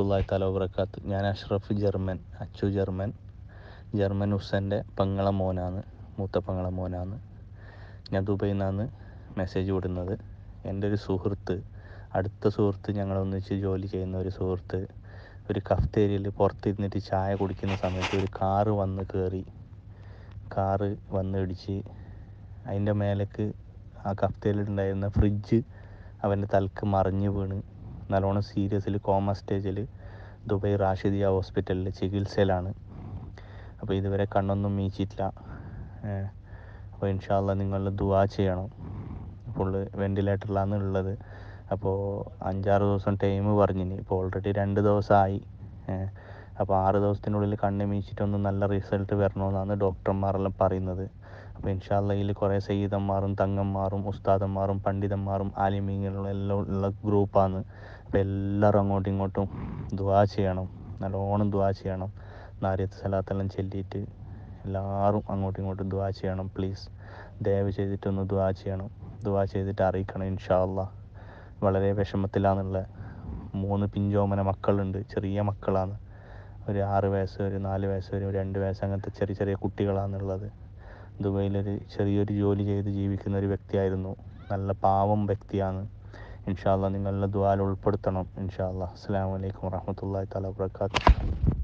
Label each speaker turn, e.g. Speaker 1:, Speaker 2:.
Speaker 1: വറഹമത്തല്ലാഹി താല വബർക്കാത്ത് ഞാൻ Ashraf German Achu German German ഹുസൻ്റെ പങ്ങള മോനാണ് മൂത്ത പങ്ങള മോനാണ് ഞാൻ ദുബൈയിൽ നിന്നാണ് മെസ്സേജ് വിടുന്നത് എൻ്റെ ഒരു സുഹൃത്ത് അടുത്ത സുഹൃത്ത് ഞങ്ങളൊന്നിച്ച് ജോലി ചെയ്യുന്ന ഒരു സുഹൃത്ത് ഒരു കഫ്തേരിയയിൽ പുറത്തിരുന്നിട്ട് ചായ കുടിക്കുന്ന സമയത്ത് ഒരു കാറ് വന്ന് കയറി കാറ് വന്ന് ഇടിച്ച് അതിൻ്റെ മേലേക്ക് ആ കഫ്തേരിയിലുണ്ടായിരുന്ന ഫ്രിഡ്ജ് അവൻ്റെ തലക്ക് മറിഞ്ഞു വീണ് നല്ലോണം സീരിയസിൽ കോമ സ്റ്റേജിൽ ദുബൈ റാഷിദിയ ഹോസ്പിറ്റലിൽ ചികിത്സയിലാണ് അപ്പോൾ ഇതുവരെ കണ്ണൊന്നും മീച്ചിട്ടില്ല അപ്പോൾ ഇൻഷാല്ല നിങ്ങൾ ദുവാ ചെയ്യണം ഫുള്ള് വെൻറ്റിലേറ്ററിലാണ് ഉള്ളത് അപ്പോൾ അഞ്ചാറ് ദിവസം ടൈം പറഞ്ഞിന് ഇപ്പോൾ ഓൾറെഡി രണ്ട് ദിവസമായി അപ്പോൾ ആറ് ദിവസത്തിനുള്ളിൽ കണ്ണ് മീച്ചിട്ടൊന്ന് നല്ല റിസൾട്ട് വരണമെന്നാണ് ഡോക്ടർമാരെല്ലാം പറയുന്നത് അപ്പോൾ ഇൻഷാല്ലയിൽ കുറേ സയ്യിദന്മാറും തങ്ങന്മാറും ഉസ്താദന്മാറും പണ്ഡിതന്മാരും ആലിമീങ്ങളും എല്ലാം ഉള്ള ഗ്രൂപ്പാണ് അപ്പം എല്ലാവരും അങ്ങോട്ടും ഇങ്ങോട്ടും ദുആ ചെയ്യണം നല്ലോണം ദുആ ചെയ്യണം നാരിയത്ത് സ്ഥലത്തെല്ലാം ചെല്ലിയിട്ട് എല്ലാവരും അങ്ങോട്ടും ഇങ്ങോട്ടും ദുആ ചെയ്യണം പ്ലീസ് ദയവ് ചെയ്തിട്ടൊന്ന് ദുആ ചെയ്യണം ദുആ ചെയ്തിട്ട് അറിയിക്കണം ഇൻഷാ വളരെ വിഷമത്തിലാണുള്ള മൂന്ന് പിഞ്ചോമന മക്കളുണ്ട് ചെറിയ മക്കളാണ് ഒരു ആറ് വയസ്സ് ഒരു നാല് വയസ്സ് ഒരു രണ്ട് വയസ്സ് അങ്ങനത്തെ ചെറിയ ചെറിയ കുട്ടികളാണുള്ളത് ദുബൈയിലൊരു ചെറിയൊരു ജോലി ചെയ്ത് ജീവിക്കുന്ന ഒരു വ്യക്തിയായിരുന്നു നല്ല പാവം വ്യക്തിയാണ് ഇൻഷാല്ല നിങ്ങളുടെ ദ്വാൽ ഉൾപ്പെടുത്തണം ഇൻഷാല്ല അസ്സാം വലൈക്കും വറഹമത്തല്ലാ തല വാത്തു